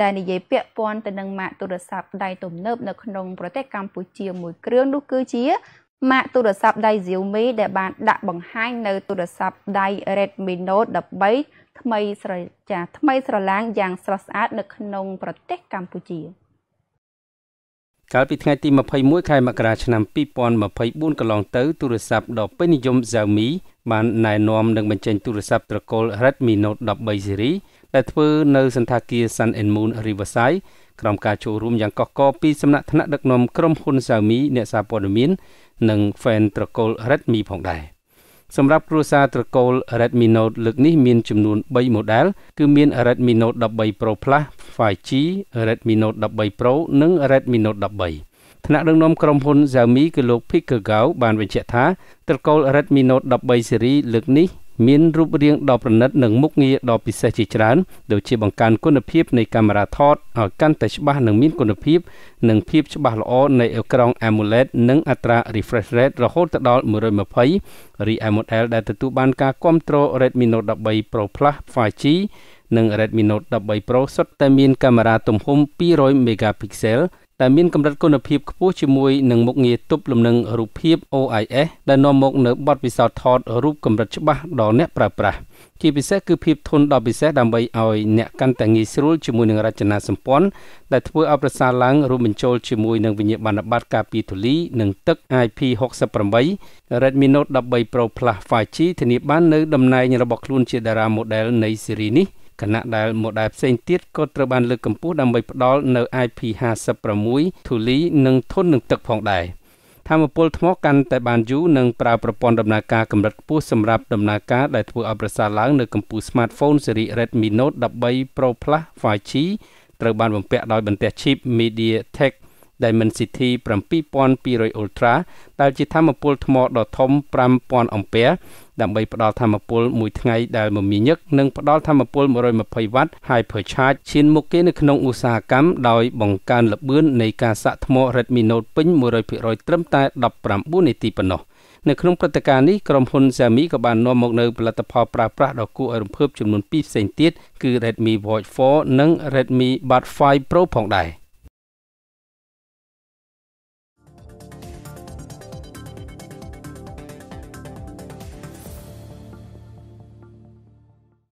ដែលនិយាយពាក់ព័ន្ធទៅនឹងម៉ាកទូរស័ព្ទដៃទំនើបនៅក្នុងប្រទេសកម្ពុជា មួយគ្រឿងនោះគឺជាម៉ាកទូរស័ព្ទដៃ Xiaomi ដែល បាន ដាក់បង្ហាញនៅ ទូរស័ព្ទដៃ Redmi Note 13ថ្មីស្រចាថ្មីស្រឡាងយ៉ាង ស្រស់ស្អាត នៅក្នុង ប្រទេសកម្ពុជាកាលពីថ្ងៃទី21ខែមករាឆ្នាំ2024កន្លងទៅទូរស័ព្ទដ៏ពេញនិយម Xiaomi បានណែនាំនិងបញ្ចេញទូរស័ព្ទត្រកូល Redmi Note 13 series ដែលធ្វើនៅសន្តាគារ Sun and Moon Riverside ក្រោមការចូលរួមយ៉ាងកកកពីសំណាក់ថ្នាក់ដឹកនាំក្រុមហ៊ុនសាមីអ្នកសារព័ត៌មាននិង Fan ត្រកូល Redmi ផងដែរសម្រាប់គ្រួសារត្រកូល Redmi Note លើកនេះមានចំនួន3 model គឺមាន Redmi Note 13 Pro Plus 5G Redmi Note 13 Pro និង Redmi Note 13ថ្នាក់ដឹកនាំក្រុមហ៊ុន Xiaomi គឺលោក Picker Gao បានបញ្ជាក់ថាត្រកូល Redmi Note 13 series លើកនេះមានរូបរាងដ៏ប្រណិតនិងមុខងារដ៏ពិសេសជាច្រើនដូចជាបង្កើនគុណភាពនៃកាមេរ៉ាថតឲ្យកាន់តែច្បាស់និងមានគុណភាព និងភាពច្បាស់ល្អនៃអេក្រង់ AMOLED និងអត្រា refresh rate រហូតដល់120រីឯ model ដែលទទួលបានការគ្រប់គ្រង Redmi Note 13 Pro Plus 5G និង Redmi Note 13 Pro សុទ្ធតែមានកាមេរ៉ាទំហំ200 megapixel ដែលមានកម្រិតគុណភាពខ្ពស់ជាមួយនឹងមុខងារទប់លំនឹងរូបភាព OIS ដែលនាំមកនៅបទពិសោធន៍ថតរូបកម្រិតច្បាស់ដល់អ្នកប្រើប្រាស់ជាពិសេសគឺភាពធន់ដល់ពិសេសដើម្បីឲ្យអ្នកកាន់តែងាយស្រួលជាមួយនឹងរចនាសម្ព័ន្ធដែលធ្វើឲ្យប្រសើរឡើងរួមបញ្ចូលជាមួយនឹងវិញ្ញាបនបត្រការពារធូលីនិងទឹក IP68 Redmi Note 13 Pro Plus 5G ធានាបាននៅតំណែងរបស់ខ្លួនជាតារា model នៃស៊េរីនេះ។គណៈដែលម៉ូដែលផ្សេងទៀតក៏ត្រូវបាន លើកកម្ពស់ដើម្បីផ្ដល់នៅ IP56 ធូលីនិងធន់នឹងទឹកផងដែរធម្មពលថ្មកាន់តែបានយូរនិងប្រើប្រព័ន្ធដំណើរការកម្រិតខ្ពស់សម្រាប់ដំណើរការដែលធ្វើឲ្យប្រសើរឡើង នៅកម្ពុជា smartphone ស៊េរី Redmi Note 13 Pro Plus 5G ត្រូវបានបំពាក់ដោយបន្ទះ chip MediaTek Diamond City 7200 Ultra ដែលជាធម្មពលថ្មដ៏ធំ5000អំពែដើម្បីផ្ដល់ធម្មពលមួយថ្ងៃដែលមមាញឹកនិងផ្ដល់ធម្មពល 120W Hyper Charge ឈានមុខគេនៅក្នុងឧស្សាហកម្មដោយបង្កើនល្បឿននៃការសាក់ថ្ម Red Minute ពេញ100%ត្រឹមតែ19នាទីប៉ុណ្ណោះនៅក្នុងព្រឹត្តិការណ៍នេះក្រុមហ៊ុន Xiaomi ក៏បាននាំមកនៅផលិតផលប្រើប្រាស់ដ៏គួរឲ្យរំភើបចំនួន2ផ្សេងទៀតគឺ Redmi Watch 4និង Redmi Buds 5 Pro ផងដែរ។